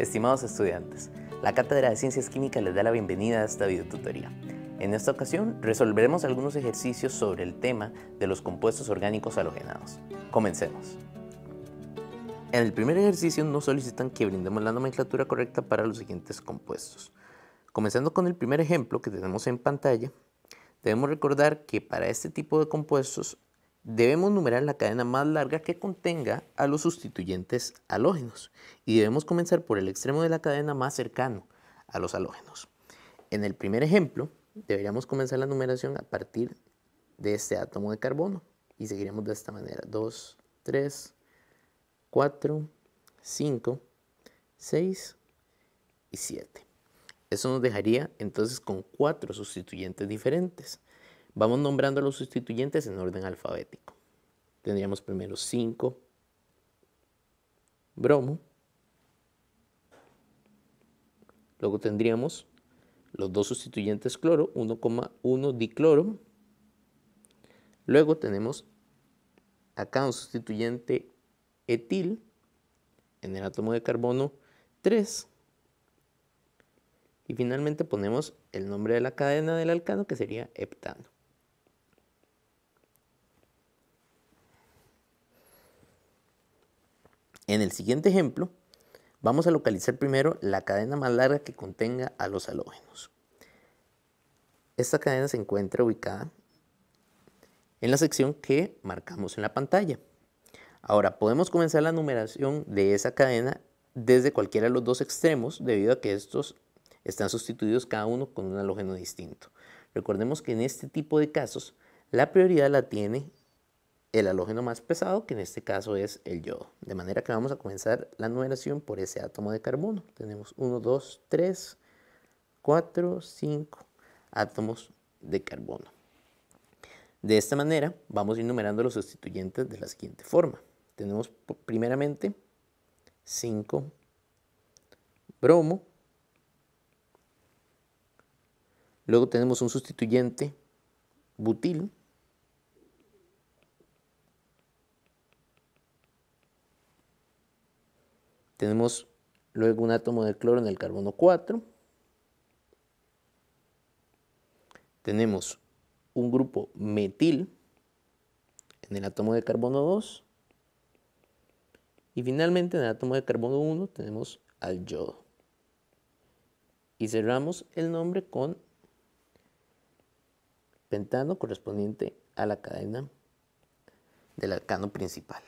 Estimados estudiantes, la Cátedra de Ciencias Químicas les da la bienvenida a esta videotutoría. En esta ocasión resolveremos algunos ejercicios sobre el tema de los compuestos orgánicos halogenados. Comencemos. En el primer ejercicio nos solicitan que brindemos la nomenclatura correcta para los siguientes compuestos. Comenzando con el primer ejemplo que tenemos en pantalla, debemos recordar que para este tipo de compuestos debemos numerar la cadena más larga que contenga a los sustituyentes halógenos y debemos comenzar por el extremo de la cadena más cercano a los halógenos. En el primer ejemplo, deberíamos comenzar la numeración a partir de este átomo de carbono y seguiremos de esta manera. 2, 3, 4, 5, 6 y 7. Eso nos dejaría entonces con cuatro sustituyentes diferentes. Vamos nombrando los sustituyentes en orden alfabético. Tendríamos primero 5 bromo. Luego tendríamos los dos sustituyentes cloro, 1,1 dicloro. Luego tenemos acá un sustituyente etil en el átomo de carbono 3. Y finalmente ponemos el nombre de la cadena del alcano que sería heptano. En el siguiente ejemplo, vamos a localizar primero la cadena más larga que contenga a los halógenos. Esta cadena se encuentra ubicada en la sección que marcamos en la pantalla. Ahora, podemos comenzar la numeración de esa cadena desde cualquiera de los dos extremos, debido a que estos están sustituidos cada uno con un halógeno distinto. Recordemos que en este tipo de casos, la prioridad la tiene el halógeno más pesado, que en este caso es el yodo. De manera que vamos a comenzar la numeración por ese átomo de carbono. Tenemos 1, 2, 3, 4, 5 átomos de carbono. De esta manera vamos a ir numerando los sustituyentes de la siguiente forma. Tenemos primeramente 5 bromo, luego tenemos un sustituyente butil, Tenemos luego un átomo de cloro en el carbono 4. Tenemos un grupo metil en el átomo de carbono 2. Y finalmente en el átomo de carbono 1 tenemos al yodo. Y cerramos el nombre con pentano correspondiente a la cadena del arcano principal.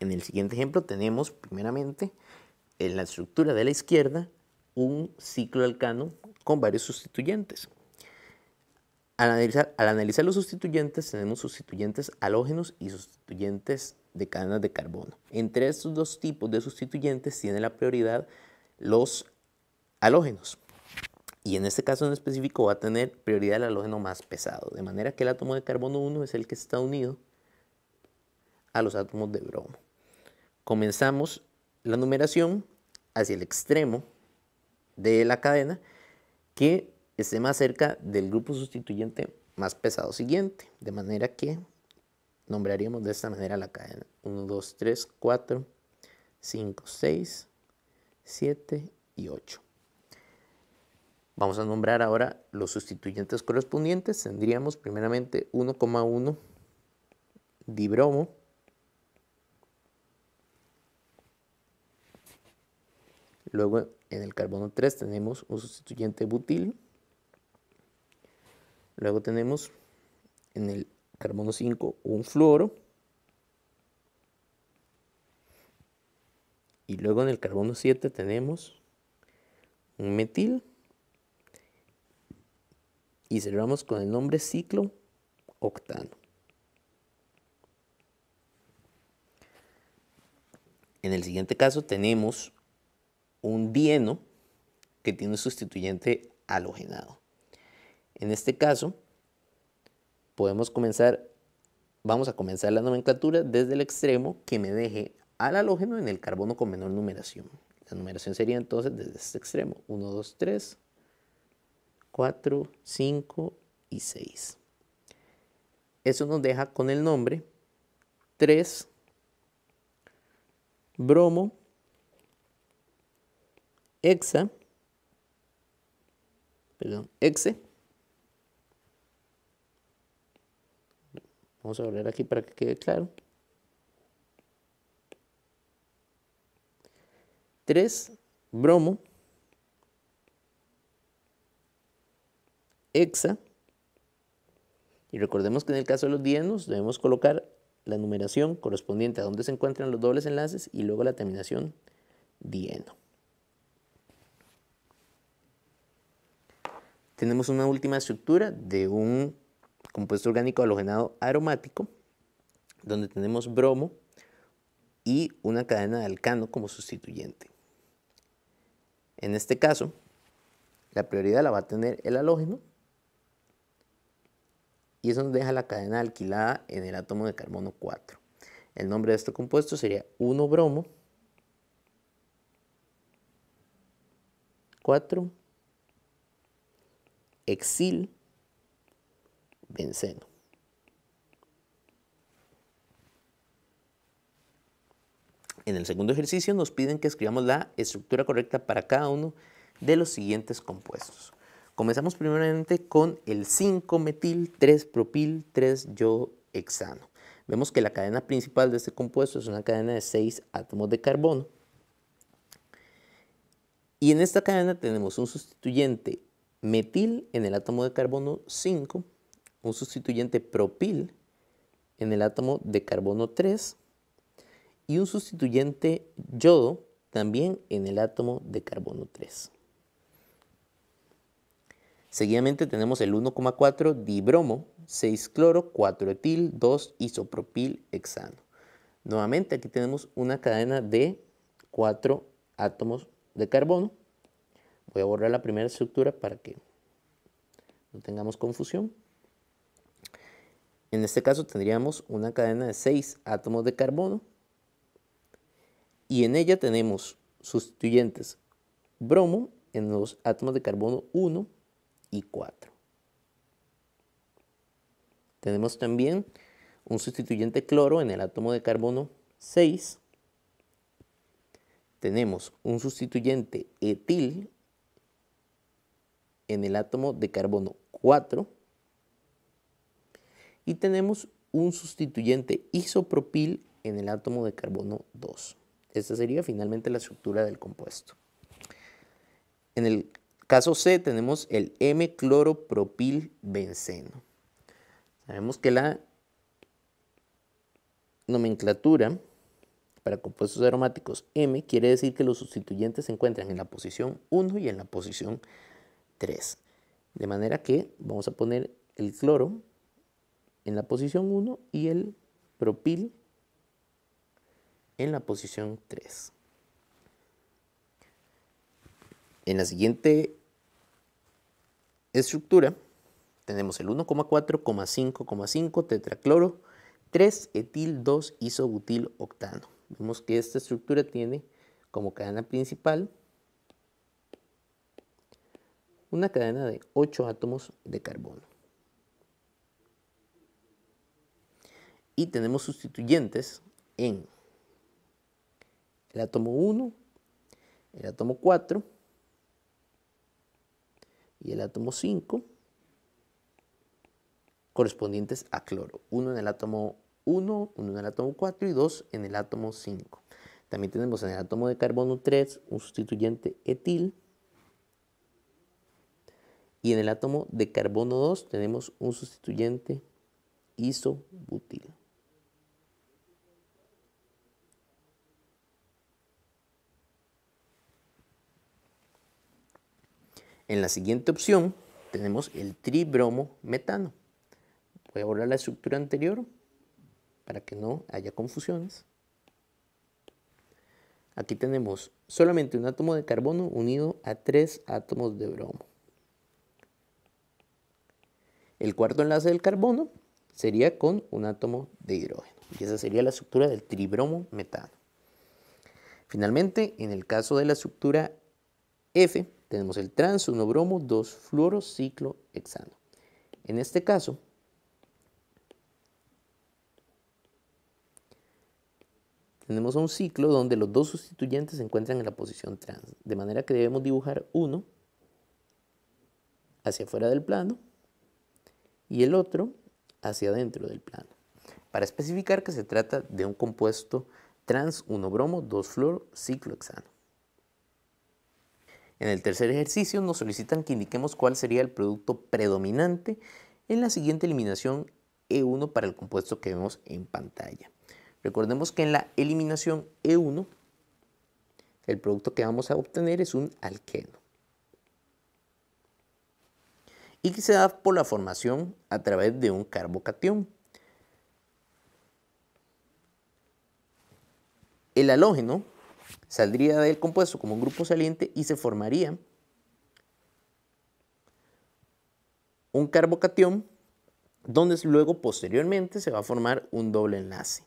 En el siguiente ejemplo tenemos primeramente en la estructura de la izquierda un ciclo alcano con varios sustituyentes. Al analizar, al analizar, los sustituyentes tenemos sustituyentes halógenos y sustituyentes de cadenas de carbono. Entre estos dos tipos de sustituyentes tiene la prioridad los halógenos. Y en este caso en específico va a tener prioridad el halógeno más pesado. De manera que el átomo de carbono 1 es el que está unido a los átomos de bromo comenzamos la numeración hacia el extremo de la cadena que esté más cerca del grupo sustituyente más pesado siguiente. De manera que nombraríamos de esta manera la cadena. 1, 2, 3, 4, 5, 6, 7 y 8. Vamos a nombrar ahora los sustituyentes correspondientes. Tendríamos primeramente 1,1 dibromo Luego en el carbono 3 tenemos un sustituyente butil. Luego tenemos en el carbono 5 un fluoro. Y luego en el carbono 7 tenemos un metil. Y cerramos con el nombre ciclo octano. En el siguiente caso tenemos un dieno que tiene un sustituyente halogenado. En este caso, podemos comenzar, vamos a comenzar la nomenclatura desde el extremo que me deje al halógeno en el carbono con menor numeración. La numeración sería entonces desde este extremo, 1, 2, 3, 4, 5 y 6. Eso nos deja con el nombre 3 bromo hexa, perdón, exe. Vamos a volver aquí para que quede claro. 3 bromo hexa y recordemos que en el caso de los dienos debemos colocar la numeración correspondiente a donde se encuentran los dobles enlaces y luego la terminación dieno. tenemos una última estructura de un compuesto orgánico halogenado aromático, donde tenemos bromo y una cadena de alcano como sustituyente. En este caso, la prioridad la va a tener el halógeno y eso nos deja la cadena alquilada en el átomo de carbono 4. El nombre de este compuesto sería 1-bromo 4 exil benceno. En el segundo ejercicio nos piden que escribamos la estructura correcta para cada uno de los siguientes compuestos. Comenzamos primeramente con el 5-metil-3-propil-3-yohexano. Vemos que la cadena principal de este compuesto es una cadena de 6 átomos de carbono. Y en esta cadena tenemos un sustituyente metil en el átomo de carbono 5, un sustituyente propil en el átomo de carbono 3 y un sustituyente yodo también en el átomo de carbono 3. Seguidamente tenemos el 1,4 dibromo 6 cloro 4 etil 2 isopropil hexano. Nuevamente aquí tenemos una cadena de 4 átomos de carbono Voy a borrar la primera estructura para que no tengamos confusión. En este caso tendríamos una cadena de 6 átomos de carbono y en ella tenemos sustituyentes bromo en los átomos de carbono 1 y 4. Tenemos también un sustituyente cloro en el átomo de carbono 6. Tenemos un sustituyente etil en el átomo de carbono 4 y tenemos un sustituyente isopropil en el átomo de carbono 2. Esta sería finalmente la estructura del compuesto. En el caso C tenemos el M-cloropropilbenceno. Sabemos que la nomenclatura para compuestos aromáticos M quiere decir que los sustituyentes se encuentran en la posición 1 y en la posición 2. 3. De manera que vamos a poner el cloro en la posición 1 y el propil en la posición 3. En la siguiente estructura tenemos el 1,4,5,5 tetracloro, 3 etil 2 isobutil octano. Vemos que esta estructura tiene como cadena principal una cadena de 8 átomos de carbono. Y tenemos sustituyentes en el átomo 1, el átomo 4 y el átomo 5 correspondientes a cloro. Uno en el átomo 1, uno en el átomo 4 y dos en el átomo 5. También tenemos en el átomo de carbono 3 un sustituyente etil y en el átomo de carbono 2 tenemos un sustituyente isobutil. En la siguiente opción tenemos el tribromo metano. Voy a a la estructura anterior para que no haya confusiones. Aquí tenemos solamente un átomo de carbono unido a tres átomos de bromo. El cuarto enlace del carbono sería con un átomo de hidrógeno. Y esa sería la estructura del tribromo metano. Finalmente, en el caso de la estructura F, tenemos el trans 1-bromo 2-fluorociclohexano. En este caso, tenemos un ciclo donde los dos sustituyentes se encuentran en la posición trans, de manera que debemos dibujar uno hacia afuera del plano y el otro hacia adentro del plano, para especificar que se trata de un compuesto trans 1-bromo 2-fluoro ciclohexano. En el tercer ejercicio nos solicitan que indiquemos cuál sería el producto predominante en la siguiente eliminación E1 para el compuesto que vemos en pantalla. Recordemos que en la eliminación E1 el producto que vamos a obtener es un alqueno y que se da por la formación a través de un carbocatión. El halógeno saldría del compuesto como un grupo saliente y se formaría un carbocatión donde luego posteriormente se va a formar un doble enlace.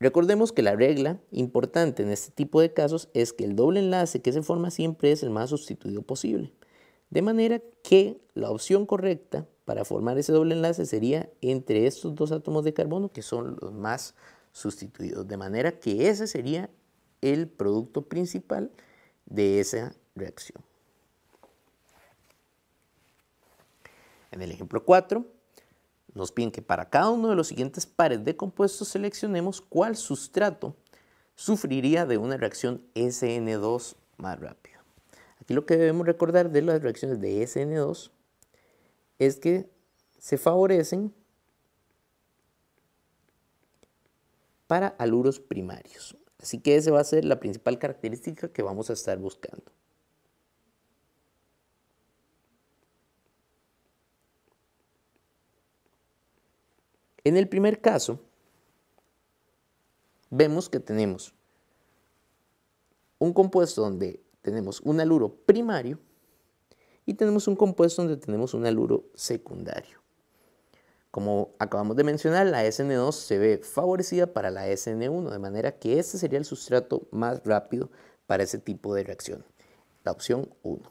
Recordemos que la regla importante en este tipo de casos es que el doble enlace que se forma siempre es el más sustituido posible. De manera que la opción correcta para formar ese doble enlace sería entre estos dos átomos de carbono que son los más sustituidos. De manera que ese sería el producto principal de esa reacción. En el ejemplo 4, nos piden que para cada uno de los siguientes pares de compuestos seleccionemos cuál sustrato sufriría de una reacción SN2 más rápida. Y lo que debemos recordar de las reacciones de SN2 es que se favorecen para aluros primarios. Así que esa va a ser la principal característica que vamos a estar buscando. En el primer caso, vemos que tenemos un compuesto donde tenemos un aluro primario y tenemos un compuesto donde tenemos un aluro secundario. Como acabamos de mencionar, la SN2 se ve favorecida para la SN1, de manera que este sería el sustrato más rápido para ese tipo de reacción, la opción 1.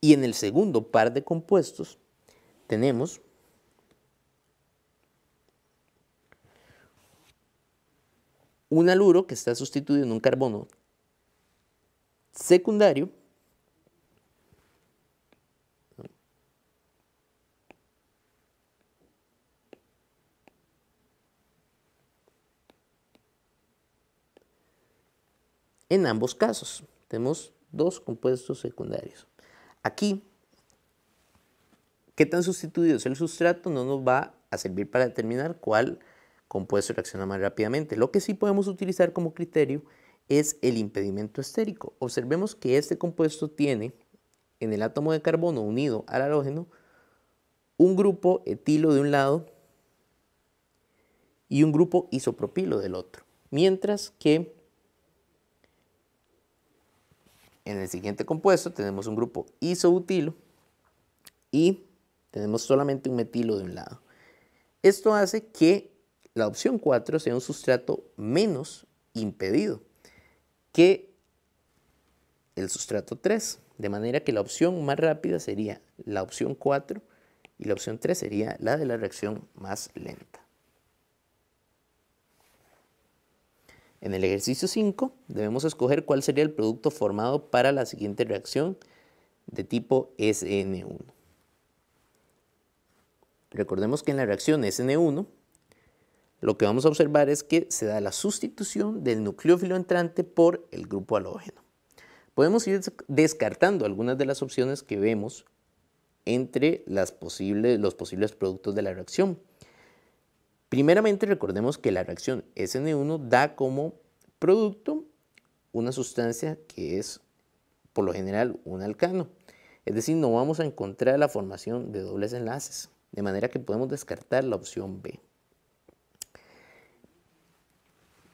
Y en el segundo par de compuestos tenemos un aluro que está sustituido en un carbono secundario en ambos casos. Tenemos dos compuestos secundarios. Aquí, ¿qué tan sustituidos el sustrato? No nos va a servir para determinar cuál compuesto reacciona más rápidamente. Lo que sí podemos utilizar como criterio es el impedimento estérico. Observemos que este compuesto tiene en el átomo de carbono unido al halógeno un grupo etilo de un lado y un grupo isopropilo del otro. Mientras que en el siguiente compuesto tenemos un grupo isobutilo y tenemos solamente un metilo de un lado. Esto hace que la opción 4 sea un sustrato menos impedido que el sustrato 3. De manera que la opción más rápida sería la opción 4 y la opción 3 sería la de la reacción más lenta. En el ejercicio 5 debemos escoger cuál sería el producto formado para la siguiente reacción de tipo SN1. Recordemos que en la reacción SN1 lo que vamos a observar es que se da la sustitución del nucleófilo entrante por el grupo halógeno. Podemos ir descartando algunas de las opciones que vemos entre las los posibles productos de la reacción. Primeramente recordemos que la reacción SN1 da como producto una sustancia que es por lo general un alcano. Es decir, no vamos a encontrar la formación de dobles enlaces, de manera que podemos descartar la opción B.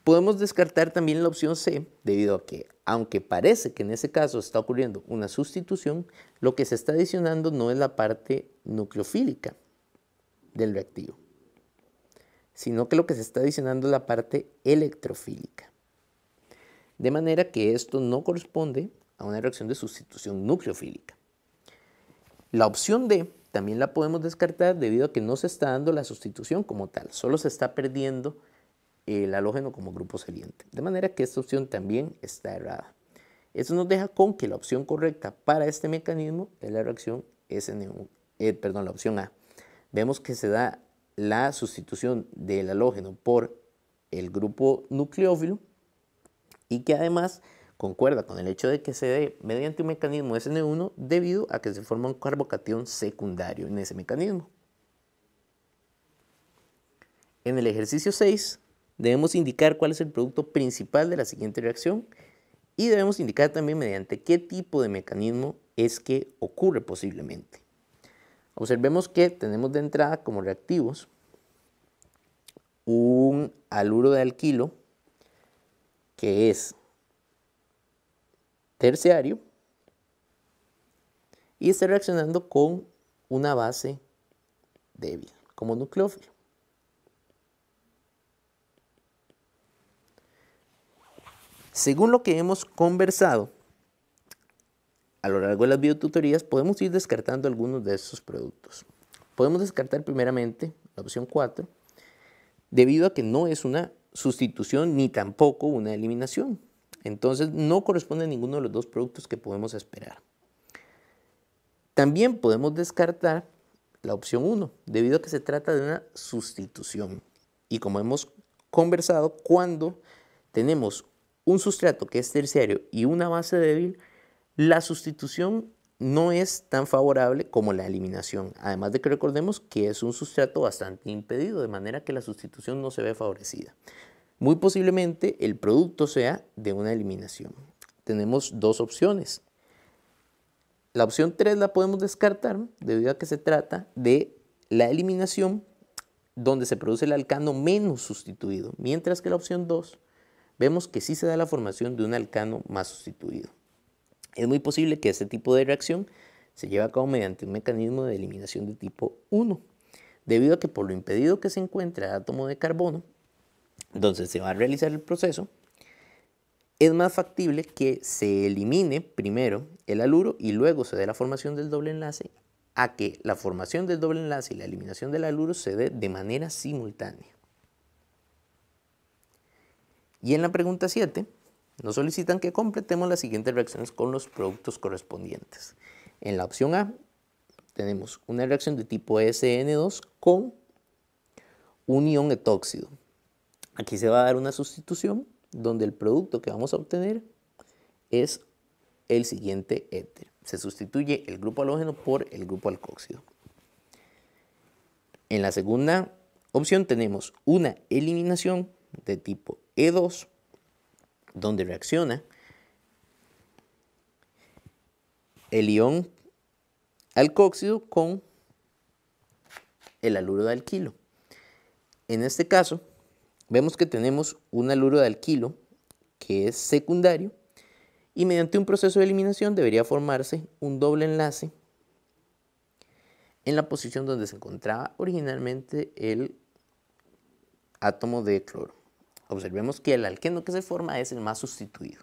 Podemos descartar también la opción C, debido a que, aunque parece que en ese caso está ocurriendo una sustitución, lo que se está adicionando no es la parte nucleofílica del reactivo, sino que lo que se está adicionando es la parte electrofílica. De manera que esto no corresponde a una reacción de sustitución nucleofílica. La opción D también la podemos descartar debido a que no se está dando la sustitución como tal, solo se está perdiendo el halógeno como grupo saliente. De manera que esta opción también está errada. Eso nos deja con que la opción correcta para este mecanismo es la reacción SN1, eh, perdón, la opción A. Vemos que se da la sustitución del halógeno por el grupo nucleófilo y que además concuerda con el hecho de que se dé mediante un mecanismo SN1 debido a que se forma un carbocatión secundario en ese mecanismo. En el ejercicio 6 Debemos indicar cuál es el producto principal de la siguiente reacción y debemos indicar también mediante qué tipo de mecanismo es que ocurre posiblemente. Observemos que tenemos de entrada como reactivos un aluro de alquilo que es terciario y está reaccionando con una base débil como nucleófilo. Según lo que hemos conversado a lo largo de las videotutorías, podemos ir descartando algunos de esos productos. Podemos descartar primeramente la opción 4, debido a que no es una sustitución ni tampoco una eliminación. Entonces no corresponde a ninguno de los dos productos que podemos esperar. También podemos descartar la opción 1, debido a que se trata de una sustitución. Y como hemos conversado, cuando tenemos un sustrato que es terciario y una base débil, la sustitución no es tan favorable como la eliminación. Además de que recordemos que es un sustrato bastante impedido, de manera que la sustitución no se ve favorecida. Muy posiblemente el producto sea de una eliminación. Tenemos dos opciones. La opción 3 la podemos descartar debido a que se trata de la eliminación donde se produce el alcano menos sustituido, mientras que la opción 2 vemos que sí se da la formación de un alcano más sustituido. Es muy posible que este tipo de reacción se lleve a cabo mediante un mecanismo de eliminación de tipo 1, debido a que por lo impedido que se encuentra el átomo de carbono, donde se va a realizar el proceso, es más factible que se elimine primero el aluro y luego se dé la formación del doble enlace a que la formación del doble enlace y la eliminación del aluro se dé de manera simultánea. Y en la pregunta 7 nos solicitan que completemos las siguientes reacciones con los productos correspondientes. En la opción A tenemos una reacción de tipo SN2 con unión etóxido. Aquí se va a dar una sustitución donde el producto que vamos a obtener es el siguiente éter. Se sustituye el grupo halógeno por el grupo alcóxido. En la segunda opción tenemos una eliminación de tipo e2, donde reacciona el ión alcóxido con el aluro de alquilo. En este caso, vemos que tenemos un aluro de alquilo que es secundario y mediante un proceso de eliminación debería formarse un doble enlace en la posición donde se encontraba originalmente el átomo de cloro observemos que el alqueno que se forma es el más sustituido.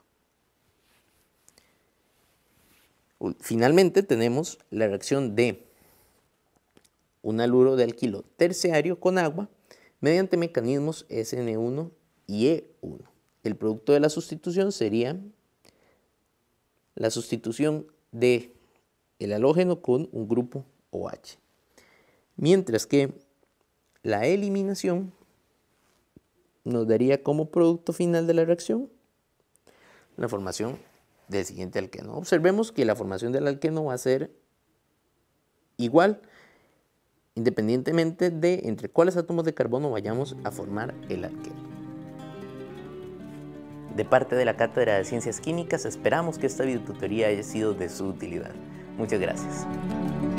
Finalmente tenemos la reacción de un aluro de alquilo terciario con agua mediante mecanismos SN1 y E1. El producto de la sustitución sería la sustitución de el halógeno con un grupo OH. Mientras que la eliminación nos daría como producto final de la reacción la formación del siguiente alqueno. Observemos que la formación del alqueno va a ser igual independientemente de entre cuáles átomos de carbono vayamos a formar el alqueno. De parte de la Cátedra de Ciencias Químicas esperamos que esta videotutoría haya sido de su utilidad. Muchas gracias.